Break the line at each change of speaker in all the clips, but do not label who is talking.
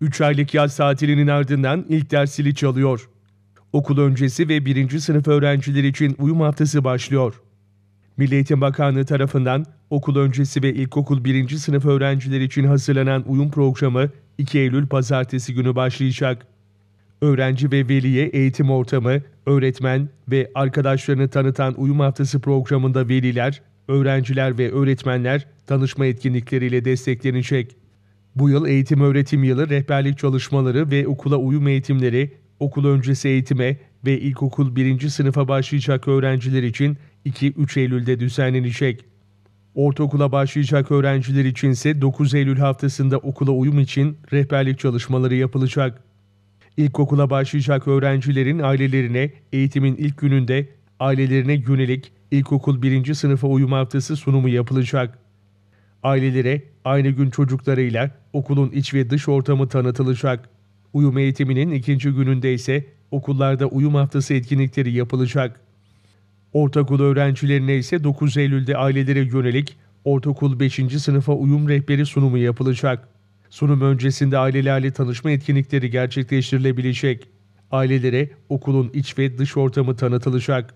3 aylık yaz tatilinin ardından ilk dersili çalıyor. Okul öncesi ve 1. sınıf öğrencileri için uyum haftası başlıyor. Milli Eğitim Bakanlığı tarafından okul öncesi ve ilkokul 1. sınıf öğrencileri için hazırlanan uyum programı 2 Eylül pazartesi günü başlayacak. Öğrenci ve veliye eğitim ortamı, öğretmen ve arkadaşlarını tanıtan uyum haftası programında veliler, öğrenciler ve öğretmenler tanışma etkinlikleriyle desteklenecek. Bu yıl eğitim öğretim yılı rehberlik çalışmaları ve okula uyum eğitimleri, okul öncesi eğitime ve ilkokul birinci sınıfa başlayacak öğrenciler için 2-3 Eylül'de düzenlenecek. Ortaokula başlayacak öğrenciler için ise 9 Eylül haftasında okula uyum için rehberlik çalışmaları yapılacak. İlkokula başlayacak öğrencilerin ailelerine eğitimin ilk gününde ailelerine yönelik ilkokul birinci sınıfa uyum haftası sunumu yapılacak. Ailelere aynı gün çocuklarıyla okulun iç ve dış ortamı tanıtılacak. Uyum eğitiminin ikinci gününde ise okullarda uyum haftası etkinlikleri yapılacak. Ortaokul öğrencilerine ise 9 Eylül'de ailelere yönelik ortaokul 5. sınıfa uyum rehberi sunumu yapılacak. Sunum öncesinde ailelerle tanışma etkinlikleri gerçekleştirilebilecek. Ailelere okulun iç ve dış ortamı tanıtılacak.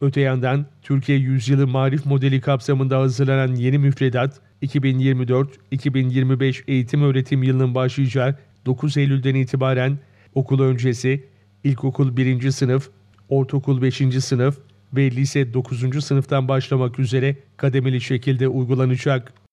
Öte yandan Türkiye Yüzyılı Marif Modeli kapsamında hazırlanan yeni müfredat, 2024-2025 eğitim öğretim yılının başlayacağı 9 Eylül'den itibaren okul öncesi, ilkokul 1. sınıf, ortaokul 5. sınıf ve lise 9. sınıftan başlamak üzere kademeli şekilde uygulanacak.